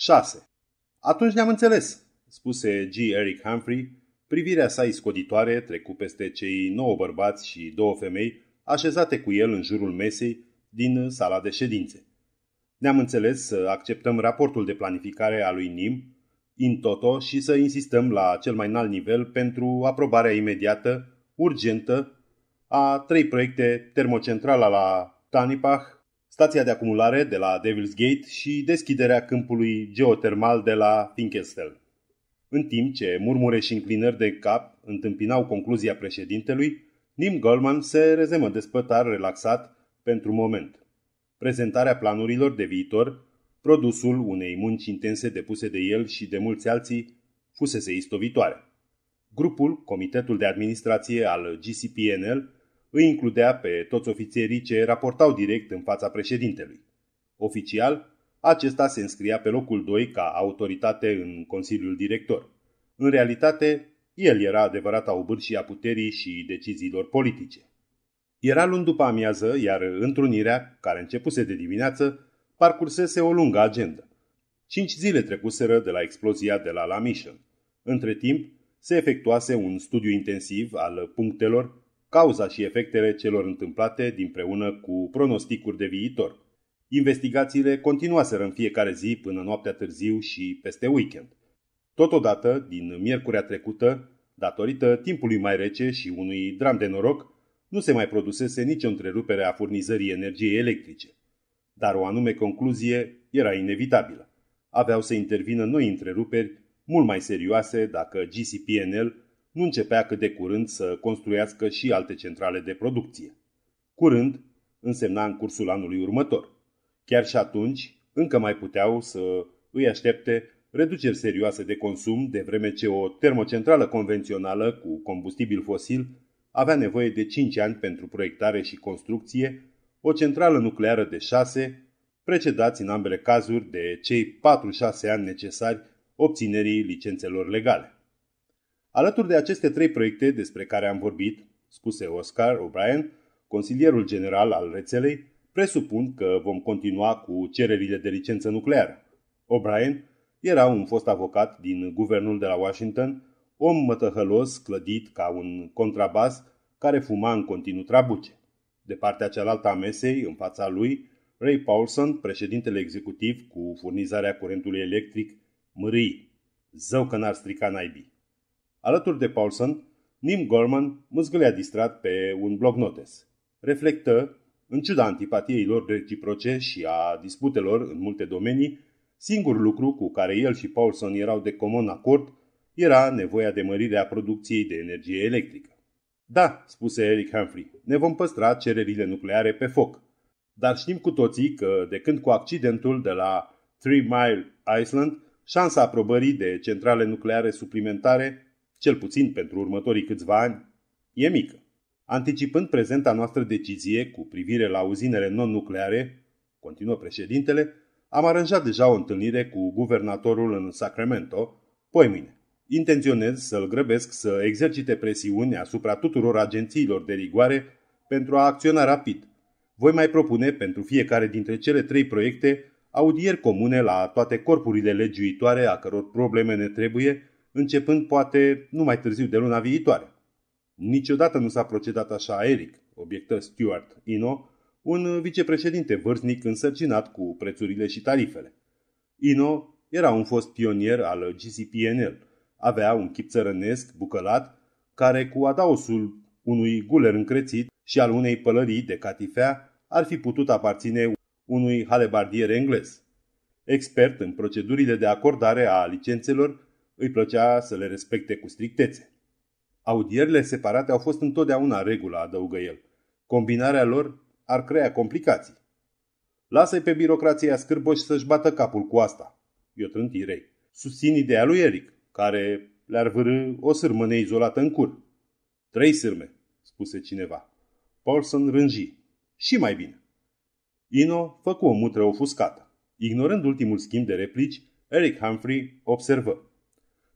6. Atunci ne-am înțeles, spuse G. Eric Humphrey, privirea sa iscoditoare trecu peste cei nouă bărbați și două femei așezate cu el în jurul mesei din sala de ședințe. Ne-am înțeles să acceptăm raportul de planificare a lui NIM, in toto, și să insistăm la cel mai înalt nivel pentru aprobarea imediată, urgentă, a trei proiecte termocentrala la Tanipach, stația de acumulare de la Devil's Gate și deschiderea câmpului geotermal de la Finkestel. În timp ce murmure și înclinări de cap întâmpinau concluzia președintelui, Nim Goldman se rezemă despătar relaxat pentru moment. Prezentarea planurilor de viitor, produsul unei munci intense depuse de el și de mulți alții, fusese istovitoare. Grupul, Comitetul de Administrație al GCPNL, îi includea pe toți ofițerii ce raportau direct în fața președintelui. Oficial, acesta se înscria pe locul 2 ca autoritate în Consiliul Director. În realitate, el era adevărata obârșii a puterii și deciziilor politice. Era luni după amiază, iar întrunirea, care începuse de dimineață, parcursese o lungă agendă. Cinci zile trecuseră de la explozia de la La Mission. Între timp, se efectuase un studiu intensiv al punctelor cauza și efectele celor întâmplate dinpreună cu pronosticuri de viitor. Investigațiile continuaseră în fiecare zi până noaptea târziu și peste weekend. Totodată, din miercurea trecută, datorită timpului mai rece și unui dram de noroc, nu se mai produsese nicio întrerupere a furnizării energiei electrice. Dar o anume concluzie era inevitabilă. Aveau să intervină noi întreruperi mult mai serioase dacă GCPNL nu începea cât de curând să construiască și alte centrale de producție. Curând însemna în cursul anului următor. Chiar și atunci, încă mai puteau să îi aștepte reduceri serioase de consum, de vreme ce o termocentrală convențională cu combustibil fosil avea nevoie de 5 ani pentru proiectare și construcție, o centrală nucleară de 6, precedați în ambele cazuri de cei 4-6 ani necesari obținerii licențelor legale. Alături de aceste trei proiecte despre care am vorbit, spuse Oscar O'Brien, consilierul general al rețelei, presupun că vom continua cu cererile de licență nucleară. O'Brien era un fost avocat din guvernul de la Washington, om mătăhălos, clădit ca un contrabas, care fuma în continuu trabuce. De partea cealaltă a mesei, în fața lui, Ray Paulson, președintele executiv cu furnizarea curentului electric, mârâi. Zău că n-ar strica naibii. Alături de Paulson, Nim Gorman mâzgălea distrat pe un bloc notes. Reflectă, în ciuda antipatiei lor reciproce și a disputelor în multe domenii, singurul lucru cu care el și Paulson erau de comun acord era nevoia de mărire a producției de energie electrică. Da, spuse Eric Humphrey, ne vom păstra cererile nucleare pe foc. Dar știm cu toții că, de când cu accidentul de la Three Mile Island, șansa aprobării de centrale nucleare suplimentare cel puțin pentru următorii câțiva ani, e mică. Anticipând prezenta noastră decizie cu privire la uzinele non-nucleare, continuă președintele, am aranjat deja o întâlnire cu guvernatorul în Sacramento, poimine. Intenționez să-l grăbesc să exercite presiuni asupra tuturor agențiilor de rigoare pentru a acționa rapid. Voi mai propune pentru fiecare dintre cele trei proiecte audieri comune la toate corpurile legiuitoare a căror probleme ne trebuie începând poate nu mai târziu de luna viitoare. Niciodată nu s-a procedat așa, Eric, obiectă Stuart Ino, un vicepreședinte vârstnic însărcinat cu prețurile și tarifele. Ino era un fost pionier al GCPNL. Avea un chip țărănesc, bucălat, care cu adaosul unui guler încrețit și al unei pălării de catifea ar fi putut aparține unui halebardier englez. Expert în procedurile de acordare a licențelor, îi plăcea să le respecte cu strictețe. Audierile separate au fost întotdeauna regulă, adăugă el. Combinarea lor ar crea complicații. Lasă-i pe birocrația scârboși să-și bată capul cu asta. Eu trânt irei. Susțin ideea lui Eric, care le-ar vârâ o sârmă neizolată în cur. Trei sârme, spuse cineva. Paulson rânji. Și mai bine. Ino făcu o mutră ofuscată. Ignorând ultimul schimb de replici, Eric Humphrey observă.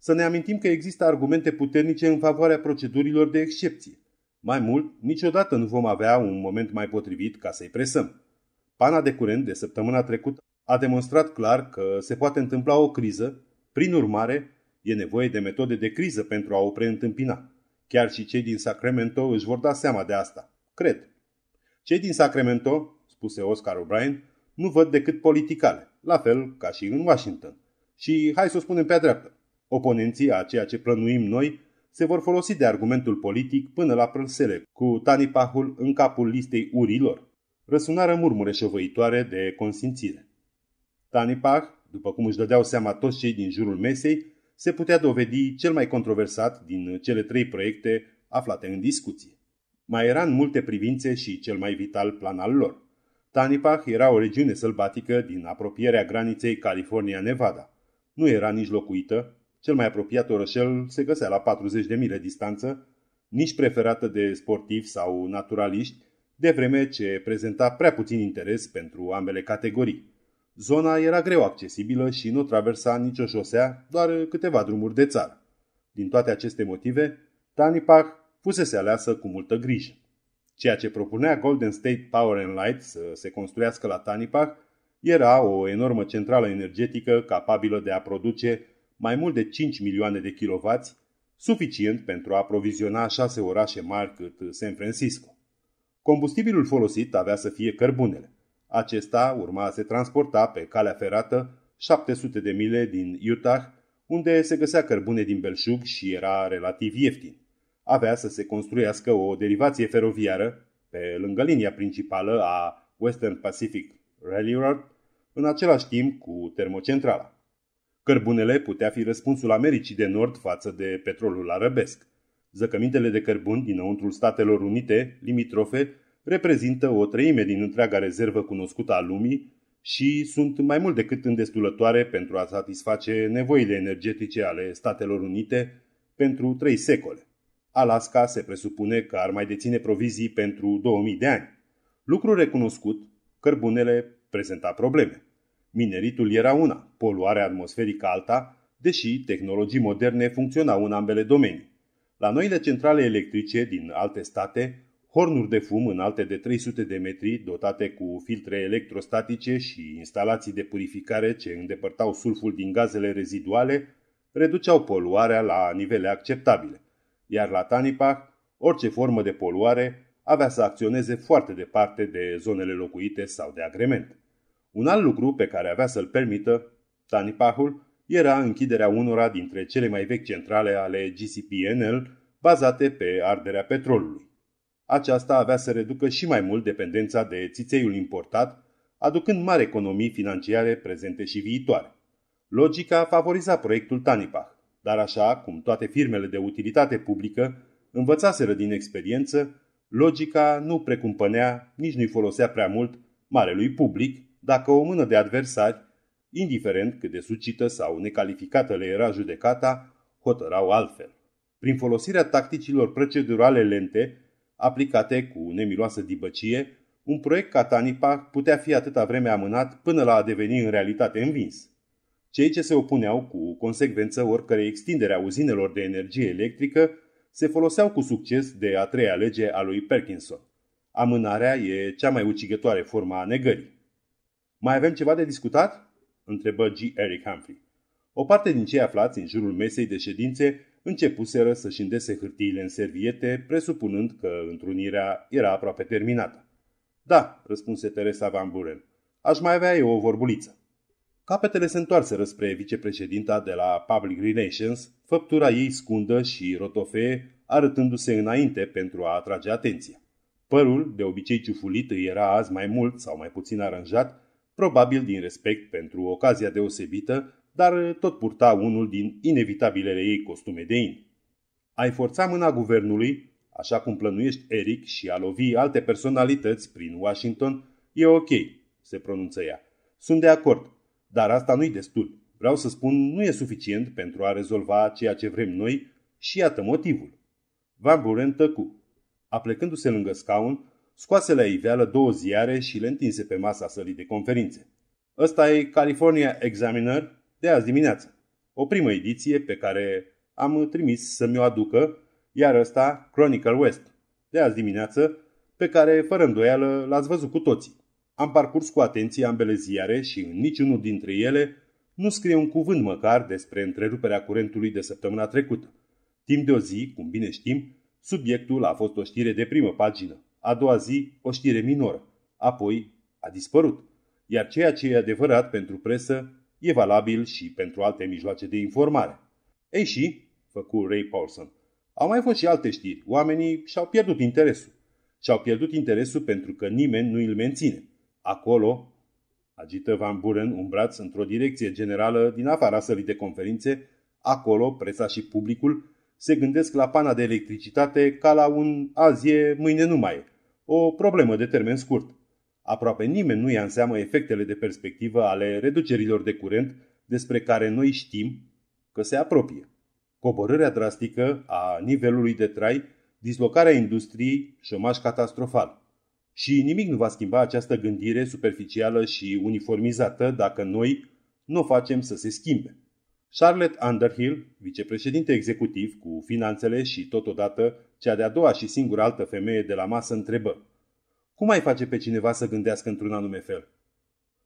Să ne amintim că există argumente puternice în favoarea procedurilor de excepție. Mai mult, niciodată nu vom avea un moment mai potrivit ca să-i presăm. Pana de curent de săptămâna trecută a demonstrat clar că se poate întâmpla o criză, prin urmare, e nevoie de metode de criză pentru a o preîntâmpina. Chiar și cei din Sacramento își vor da seama de asta, cred. Cei din Sacramento, spuse Oscar O'Brien, nu văd decât politicale, la fel ca și în Washington. Și hai să o spunem pe dreaptă. Oponenții a ceea ce plănuim noi se vor folosi de argumentul politic până la prânsele, cu tanipahul în capul listei urilor. Răsunară murmure șovăitoare de consimțire. Tanipah, după cum își dădeau seama toți cei din jurul mesei, se putea dovedi cel mai controversat din cele trei proiecte aflate în discuție. Mai era în multe privințe și cel mai vital plan al lor. Tanipah era o regiune sălbatică din apropierea graniței California-Nevada. Nu era nici locuită, cel mai apropiat orășel se găsea la 40 de mile distanță, nici preferată de sportivi sau naturaliști, de vreme ce prezenta prea puțin interes pentru ambele categorii. Zona era greu accesibilă și nu traversa nicio șosea, doar câteva drumuri de țară. Din toate aceste motive, Tanipach fusese aleasă cu multă grijă. Ceea ce propunea Golden State Power and Light să se construiască la Tanipach era o enormă centrală energetică capabilă de a produce mai mult de 5 milioane de kW, suficient pentru a aproviziona șase orașe mari cât San Francisco. Combustibilul folosit avea să fie cărbunele. Acesta urma să se transporta pe calea ferată 700 de mile din Utah, unde se găsea cărbune din belșug și era relativ ieftin. Avea să se construiască o derivație feroviară pe lângă linia principală a Western Pacific Railroad, în același timp cu termocentrala. Cărbunele putea fi răspunsul Americii de Nord față de petrolul arabesc. Zăcămintele de cărbun dinăuntrul Statelor Unite, limitrofe, reprezintă o treime din întreaga rezervă cunoscută a lumii și sunt mai mult decât îndestulătoare pentru a satisface nevoile energetice ale Statelor Unite pentru trei secole. Alaska se presupune că ar mai deține provizii pentru 2000 de ani. Lucru recunoscut, cărbunele prezenta probleme. Mineritul era una, poluarea atmosferică alta, deși tehnologii moderne funcționau în ambele domenii. La noile centrale electrice din alte state, hornuri de fum înalte de 300 de metri, dotate cu filtre electrostatice și instalații de purificare ce îndepărtau sulful din gazele reziduale, reduceau poluarea la nivele acceptabile. Iar la Tanipah, orice formă de poluare avea să acționeze foarte departe de zonele locuite sau de agrement. Un alt lucru pe care avea să-l permită Tanipahul era închiderea unora dintre cele mai vechi centrale ale GCPNL bazate pe arderea petrolului. Aceasta avea să reducă și mai mult dependența de țițeiul importat, aducând mari economii financiare prezente și viitoare. Logica favoriza proiectul Tanipah, dar așa cum toate firmele de utilitate publică învățaseră din experiență, logica nu precumpănea, nici nu-i folosea prea mult marelui public, dacă o mână de adversari, indiferent cât de sucită sau necalificată le era judecata, hotărau altfel. Prin folosirea tacticilor procedurale lente, aplicate cu nemiloasă dibăcie, un proiect ca Tanipa putea fi atâta vreme amânat până la a deveni în realitate învins. Cei ce se opuneau cu consecvență oricărei extindere a uzinelor de energie electrică se foloseau cu succes de a treia lege a lui Parkinson. Amânarea e cea mai ucigătoare formă a negării. Mai avem ceva de discutat?" întrebă G. Eric Humphrey. O parte din cei aflați în jurul mesei de ședințe începuseră să-și îndese hârtiile în serviete, presupunând că întrunirea era aproape terminată. Da, răspunse Teresa Van Buren. Aș mai avea eu o vorbuliță. Capetele se întoarseră spre vicepreședinta de la Public Relations, făptura ei scundă și rotofee, arătându-se înainte pentru a atrage atenția. Părul, de obicei ciufulit, îi era azi mai mult sau mai puțin aranjat, probabil din respect pentru ocazia deosebită, dar tot purta unul din inevitabilele ei costume de in. Ai forța mâna guvernului, așa cum plănuiești Eric și a lovi alte personalități prin Washington, e ok, se pronunță ea. Sunt de acord, dar asta nu-i destul. Vreau să spun, nu e suficient pentru a rezolva ceea ce vrem noi și iată motivul. Van Buren tăcu. Aplecându-se lângă scaun, scoase la iveală două ziare și le întinse pe masa sălii de conferințe. Ăsta e California Examiner de azi dimineață. O primă ediție pe care am trimis să mi-o aducă, iar ăsta Chronicle West de azi dimineață, pe care, fără îndoială, l-ați văzut cu toții. Am parcurs cu atenție ambele ziare și în niciunul dintre ele nu scrie un cuvânt măcar despre întreruperea curentului de săptămâna trecută. Timp de o zi, cum bine știm, subiectul a fost o știre de primă pagină a doua zi o știre minoră, apoi a dispărut. Iar ceea ce e adevărat pentru presă e valabil și pentru alte mijloace de informare. Ei și, făcu Ray Paulson, au mai fost și alte știri. Oamenii și-au pierdut interesul. Și-au pierdut interesul pentru că nimeni nu îl menține. Acolo, agită Van Buren un braț într-o direcție generală din afara sălii de conferințe, acolo presa și publicul se gândesc la pana de electricitate ca la un azi e, mâine nu mai e. O problemă de termen scurt. Aproape nimeni nu ia în seamă efectele de perspectivă ale reducerilor de curent despre care noi știm că se apropie. Coborârea drastică a nivelului de trai, dislocarea industriei, șomaș catastrofal. Și nimic nu va schimba această gândire superficială și uniformizată dacă noi nu o facem să se schimbe. Charlotte Underhill, vicepreședinte executiv cu finanțele și totodată cea de-a doua și singura altă femeie de la masă întrebă. Cum mai face pe cineva să gândească într-un anume fel?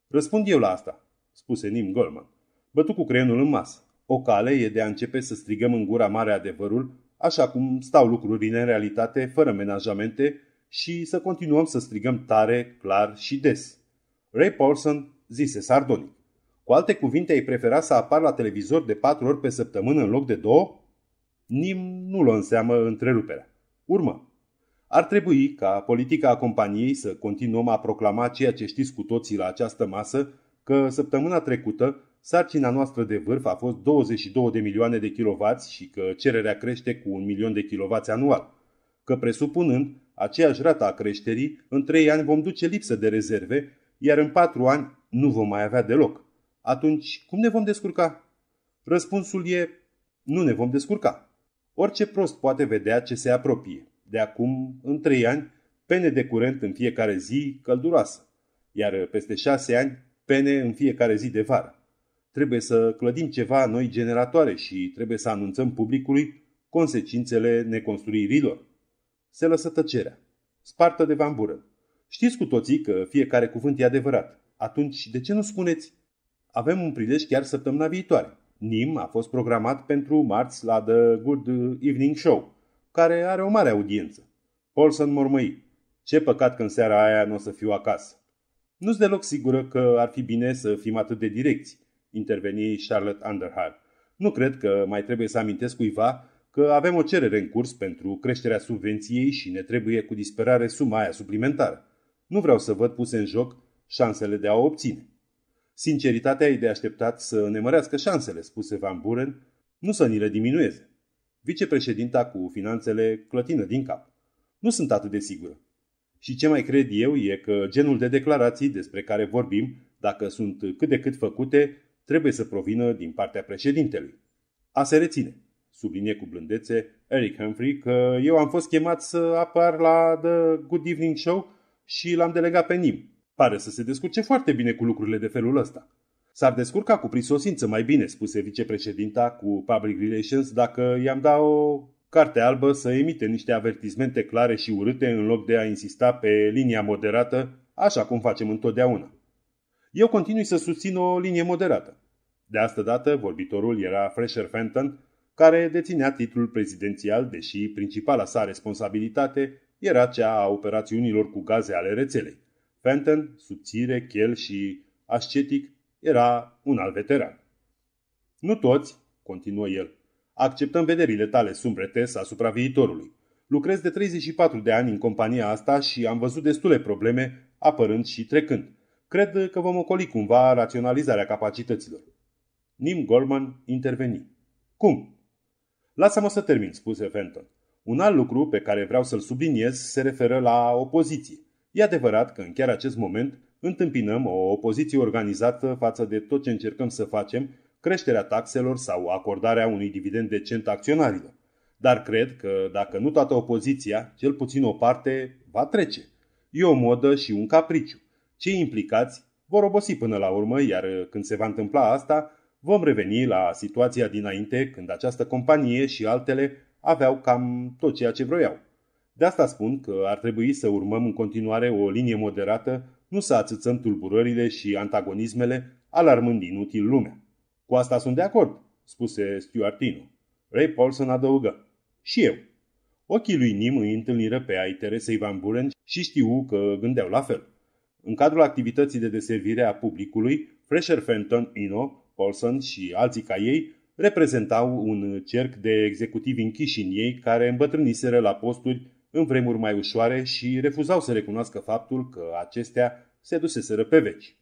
Răspund eu la asta, spuse Nim Goldman. Bătu cu creionul în masă. O cale e de a începe să strigăm în gura mare adevărul, așa cum stau lucrurile în realitate, fără menajamente, și să continuăm să strigăm tare, clar și des. Ray Paulson zise sardonic. Cu alte cuvinte, ai prefera să apar la televizor de patru ori pe săptămână în loc de două? Nim nu luă în seamă întreruperea. Urmă. Ar trebui ca politica a companiei să continuăm a proclama ceea ce știți cu toții la această masă, că săptămâna trecută sarcina noastră de vârf a fost 22 de milioane de kilovați și că cererea crește cu un milion de kilovați anual. Că presupunând aceeași rată a creșterii, în 3 ani vom duce lipsă de rezerve, iar în 4 ani nu vom mai avea deloc. Atunci, cum ne vom descurca? Răspunsul e, nu ne vom descurca. Orice prost poate vedea ce se apropie. De acum, în trei ani, pene de curent în fiecare zi călduroasă, iar peste șase ani, pene în fiecare zi de vară. Trebuie să clădim ceva noi generatoare și trebuie să anunțăm publicului consecințele neconstruirilor. Se lăsă tăcerea. Spartă de vambură. Știți cu toții că fiecare cuvânt e adevărat. Atunci, de ce nu spuneți? Avem un prilej chiar săptămâna viitoare. Nim a fost programat pentru marți la The Good Evening Show, care are o mare audiență. Paulson mormăi. Ce păcat că în seara aia nu o să fiu acasă. Nu-s deloc sigură că ar fi bine să fim atât de direcți, interveni Charlotte Underhill. Nu cred că mai trebuie să amintesc cuiva că avem o cerere în curs pentru creșterea subvenției și ne trebuie cu disperare suma aia suplimentară. Nu vreau să văd puse în joc șansele de a o obține. Sinceritatea e de așteptat să ne mărească șansele, spuse Van Buren, nu să ni le diminueze. Vicepreședinta cu finanțele clătină din cap. Nu sunt atât de sigură. Și ce mai cred eu e că genul de declarații despre care vorbim, dacă sunt cât de cât făcute, trebuie să provină din partea președintelui. A se reține, sublinie cu blândețe Eric Humphrey că eu am fost chemat să apar la The Good Evening Show și l-am delegat pe Nim, Pare să se descurce foarte bine cu lucrurile de felul ăsta. S-ar descurca cu prisosință mai bine, spuse vicepreședinta cu Public Relations, dacă i-am dat o carte albă să emite niște avertismente clare și urâte în loc de a insista pe linia moderată, așa cum facem întotdeauna. Eu continui să susțin o linie moderată. De asta dată, vorbitorul era Fresher Fenton, care deținea titlul prezidențial, deși principala sa responsabilitate era cea a operațiunilor cu gaze ale rețelei. Fenton, subțire, chel și ascetic, era un alt veteran. Nu toți, continuă el, acceptăm vederile tale sumbretes asupra viitorului. Lucrez de 34 de ani în compania asta și am văzut destule probleme apărând și trecând. Cred că vom ocoli cumva raționalizarea capacităților. Nim Goldman interveni. Cum? Lasă-mă să termin, spuse Fenton. Un alt lucru pe care vreau să-l subliniez se referă la opoziție. E adevărat că în chiar acest moment întâmpinăm o opoziție organizată față de tot ce încercăm să facem, creșterea taxelor sau acordarea unui dividend decent acționarilor. Dar cred că, dacă nu toată opoziția, cel puțin o parte, va trece. E o modă și un capriciu. Cei implicați vor obosi până la urmă, iar când se va întâmpla asta, vom reveni la situația dinainte, când această companie și altele aveau cam tot ceea ce vroiau. De asta spun că ar trebui să urmăm în continuare o linie moderată, nu să ațățăm tulburările și antagonismele, alarmând inutil lumea. Cu asta sunt de acord, spuse Stuartino. Ray Paulson adăugă. Și eu. Ochii lui Nim îi întâlniră pe ai Teresei Van Buren și știu că gândeau la fel. În cadrul activității de deservire a publicului, Fresher Fenton Ino, Paulson și alții ca ei reprezentau un cerc de executivi închiși în ei care îmbătrâniseră la posturi în vremuri mai ușoare și refuzau să recunoască faptul că acestea se duseseră pe veci.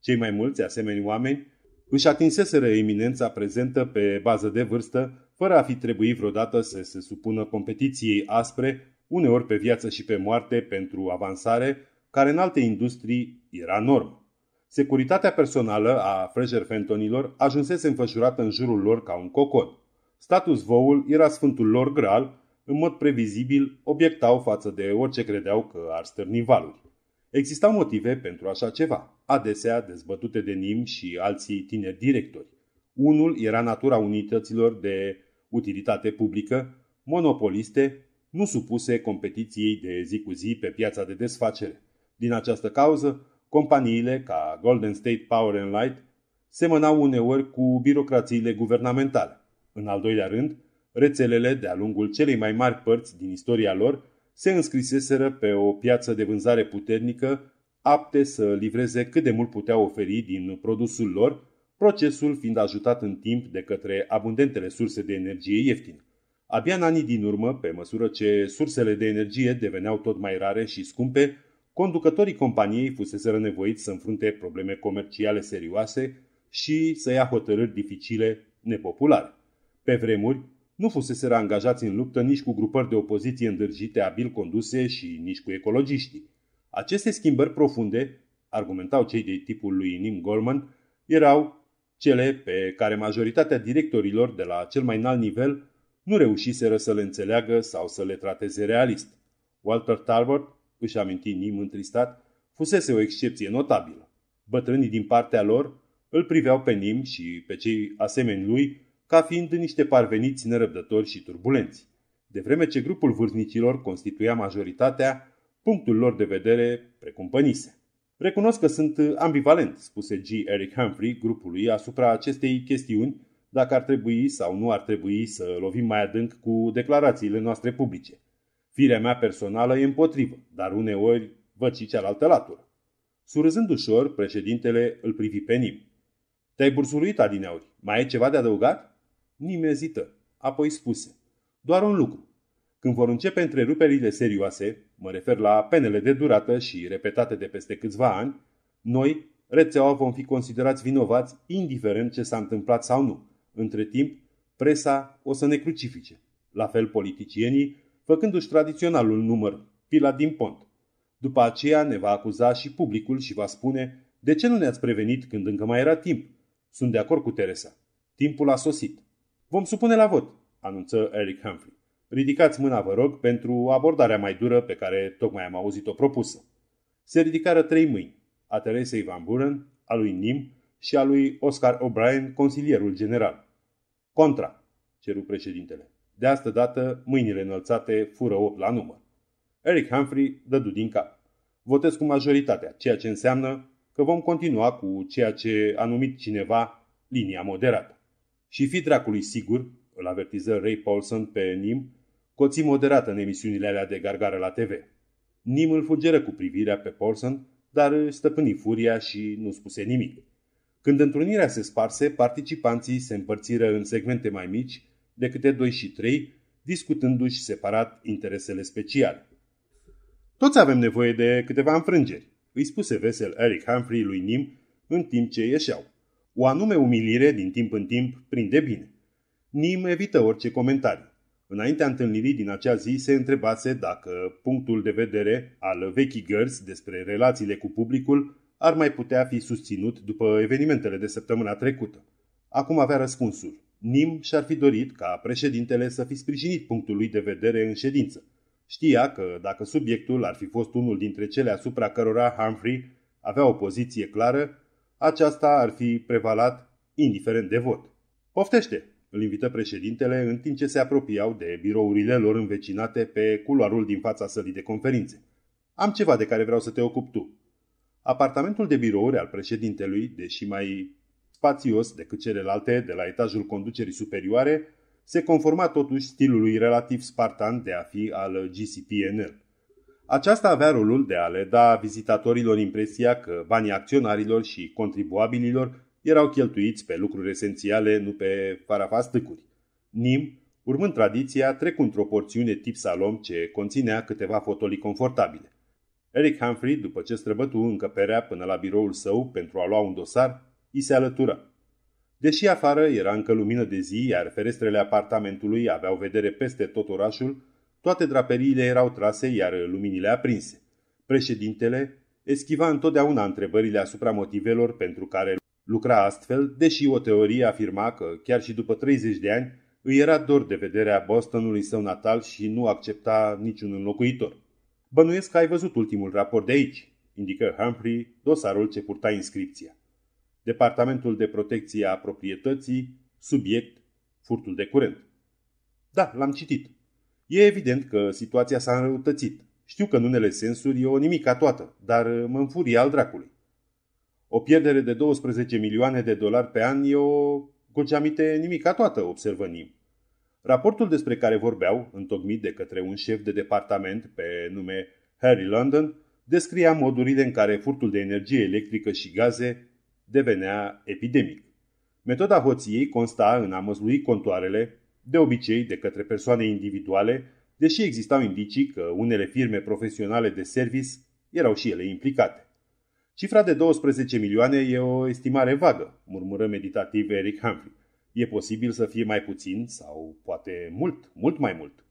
Cei mai mulți asemeni oameni își atinseseră eminența prezentă pe bază de vârstă, fără a fi trebuit vreodată să se supună competiției aspre, uneori pe viață și pe moarte, pentru avansare, care în alte industrii era normă. Securitatea personală a Fraser Fentonilor ajunsese înfășurată în jurul lor ca un cocon. Status voul era sfântul lor graal în mod previzibil, obiectau față de orice credeau că ar stârni valuri. Existau motive pentru așa ceva, adesea dezbătute de Nim și alții tineri directori. Unul era natura unităților de utilitate publică, monopoliste, nu supuse competiției de zi cu zi pe piața de desfacere. Din această cauză, companiile ca Golden State Power and Light semănau uneori cu birocrațiile guvernamentale. În al doilea rând, Rețelele, de-a lungul celei mai mari părți din istoria lor, se înscriseseră pe o piață de vânzare puternică, apte să livreze cât de mult puteau oferi din produsul lor, procesul fiind ajutat în timp de către abundentele surse de energie ieftină. Abia în anii din urmă, pe măsură ce sursele de energie deveneau tot mai rare și scumpe, conducătorii companiei fuseseră nevoiți să înfrunte probleme comerciale serioase și să ia hotărâri dificile, nepopulare. Pe vremuri, nu fuseseră angajați în luptă nici cu grupări de opoziție îndârjite abil conduse și nici cu ecologiștii. Aceste schimbări profunde, argumentau cei de tipul lui Nim Goldman, erau cele pe care majoritatea directorilor de la cel mai înalt nivel nu reușiseră să le înțeleagă sau să le trateze realist. Walter Talbot, își aminti Nim întristat, fusese o excepție notabilă. Bătrânii din partea lor îl priveau pe Nim și pe cei asemeni lui ca fiind niște parveniți nerăbdători și turbulenți. De vreme ce grupul vârstnicilor constituia majoritatea, punctul lor de vedere precumpănise. Recunosc că sunt ambivalent, spuse G. Eric Humphrey grupului asupra acestei chestiuni, dacă ar trebui sau nu ar trebui să lovim mai adânc cu declarațiile noastre publice. Firea mea personală e împotrivă, dar uneori văd și cealaltă latură. Surâzând ușor, președintele îl privi pe Nim. Te-ai bursuluit adineori. Mai e ceva de adăugat? Nimeni ezită. Apoi spuse. Doar un lucru. Când vor începe întreruperile serioase, mă refer la penele de durată și repetate de peste câțiva ani, noi, rețeaua, vom fi considerați vinovați, indiferent ce s-a întâmplat sau nu. Între timp, presa o să ne crucifice. La fel politicienii, făcându-și tradiționalul număr, pila din pont. După aceea ne va acuza și publicul și va spune de ce nu ne-ați prevenit când încă mai era timp. Sunt de acord cu Teresa. Timpul a sosit. Vom supune la vot, anunță Eric Humphrey. Ridicați mâna, vă rog, pentru abordarea mai dură pe care tocmai am auzit-o propusă. Se ridicară trei mâini, a Teresei Van Buren, a lui Nim și a lui Oscar O'Brien, consilierul general. Contra, ceru președintele. De asta dată, mâinile înălțate fură 8 la număr. Eric Humphrey dădu din cap. Votez cu majoritatea, ceea ce înseamnă că vom continua cu ceea ce a numit cineva linia moderată. Și fi dracului sigur, îl avertiză Ray Paulson pe Nim, coții moderat în emisiunile alea de gargară la TV. Nim îl fugeră cu privirea pe Paulson, dar stăpâni furia și nu spuse nimic. Când întrunirea se sparse, participanții se împărțiră în segmente mai mici, de câte 2 și 3, discutându-și separat interesele speciale. Toți avem nevoie de câteva înfrângeri, îi spuse vesel Eric Humphrey lui Nim în timp ce ieșeau o anume umilire din timp în timp prinde bine. Nim evită orice comentarii. Înaintea întâlnirii din acea zi se întrebase dacă punctul de vedere al vechii gărzi despre relațiile cu publicul ar mai putea fi susținut după evenimentele de săptămâna trecută. Acum avea răspunsul. Nim și-ar fi dorit ca președintele să fi sprijinit punctul lui de vedere în ședință. Știa că dacă subiectul ar fi fost unul dintre cele asupra cărora Humphrey avea o poziție clară, aceasta ar fi prevalat indiferent de vot. Poftește! Îl invită președintele în timp ce se apropiau de birourile lor învecinate pe culoarul din fața sălii de conferințe. Am ceva de care vreau să te ocup tu. Apartamentul de birouri al președintelui, deși mai spațios decât celelalte de la etajul conducerii superioare, se conforma totuși stilului relativ spartan de a fi al GCPNL. Aceasta avea rolul de a le da vizitatorilor impresia că banii acționarilor și contribuabililor erau cheltuiți pe lucruri esențiale, nu pe farafastâcuri. Nim, urmând tradiția, trec într-o porțiune tip salom ce conținea câteva fotolii confortabile. Eric Humphrey, după ce străbătu încăperea până la biroul său pentru a lua un dosar, i se alătură. Deși afară era încă lumină de zi, iar ferestrele apartamentului aveau vedere peste tot orașul, toate draperiile erau trase, iar luminile aprinse. Președintele eschiva întotdeauna întrebările asupra motivelor pentru care lucra astfel, deși o teorie afirma că, chiar și după 30 de ani, îi era dor de vederea Bostonului său natal și nu accepta niciun înlocuitor. Bănuiesc că ai văzut ultimul raport de aici, indică Humphrey dosarul ce purta inscripția. Departamentul de Protecție a Proprietății, subiect, furtul de curent. Da, l-am citit. E evident că situația s-a înrăutățit. Știu că în unele sensuri e o nimica toată, dar uh, mă înfurie al dracului. O pierdere de 12 milioane de dolari pe an e o gogeamite nimica toată, observă Nim. Raportul despre care vorbeau, întocmit de către un șef de departament pe nume Harry London, descria modurile în care furtul de energie electrică și gaze devenea epidemic. Metoda hoției consta în a măzlui contoarele, de obicei de către persoane individuale, deși existau indicii că unele firme profesionale de service erau și ele implicate. Cifra de 12 milioane e o estimare vagă, murmură meditativ Eric Humphrey. E posibil să fie mai puțin sau poate mult, mult mai mult.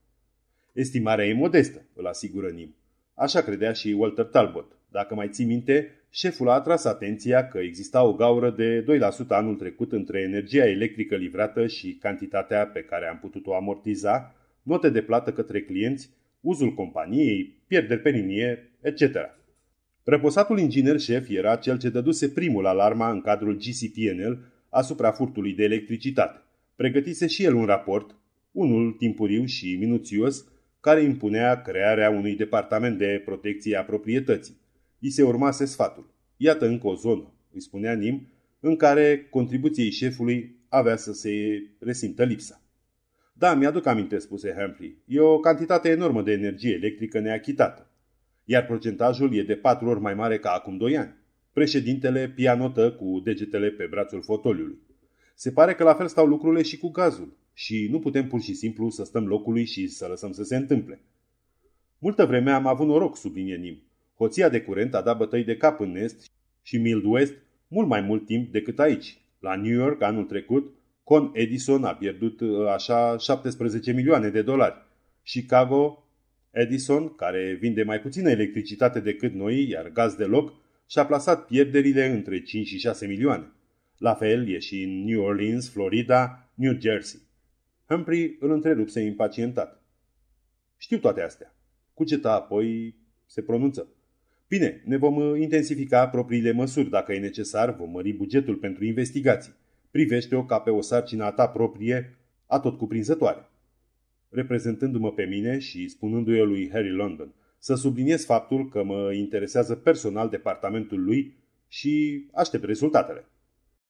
Estimarea e modestă, îl asigură Nim. Așa credea și Walter Talbot. Dacă mai ții minte, șeful a atras atenția că exista o gaură de 2% anul trecut între energia electrică livrată și cantitatea pe care am putut-o amortiza, note de plată către clienți, uzul companiei, pierderi pe linie, etc. Răposatul inginer șef era cel ce dăduse primul alarma în cadrul GCPNL asupra furtului de electricitate. Pregătise și el un raport, unul timpuriu și minuțios, care impunea crearea unui departament de protecție a proprietății i se urmase sfatul. Iată încă o zonă, îi spunea Nim, în care contribuției șefului avea să se resimtă lipsa. Da, mi-aduc aminte, spuse Humphrey. E o cantitate enormă de energie electrică neachitată. Iar procentajul e de patru ori mai mare ca acum doi ani. Președintele pianotă cu degetele pe brațul fotoliului. Se pare că la fel stau lucrurile și cu gazul. Și nu putem pur și simplu să stăm locului și să lăsăm să se întâmple. Multă vreme am avut noroc, sublinie Nim. Hoția de curent a dat bătăi de cap în est și Mild West mult mai mult timp decât aici. La New York, anul trecut, Con Edison a pierdut uh, așa 17 milioane de dolari. Chicago, Edison, care vinde mai puțină electricitate decât noi, iar gaz deloc, și-a plasat pierderile între 5 și 6 milioane. La fel e și în New Orleans, Florida, New Jersey. Humphrey îl întrerupse impacientat. Știu toate astea. Cugeta apoi se pronunță. Bine, ne vom uh, intensifica propriile măsuri. Dacă e necesar, vom mări bugetul pentru investigații. Privește-o ca pe o sarcină a ta proprie, a tot cuprinzătoare. Reprezentându-mă pe mine și spunându-i lui Harry London să subliniez faptul că mă interesează personal departamentul lui și aștept rezultatele.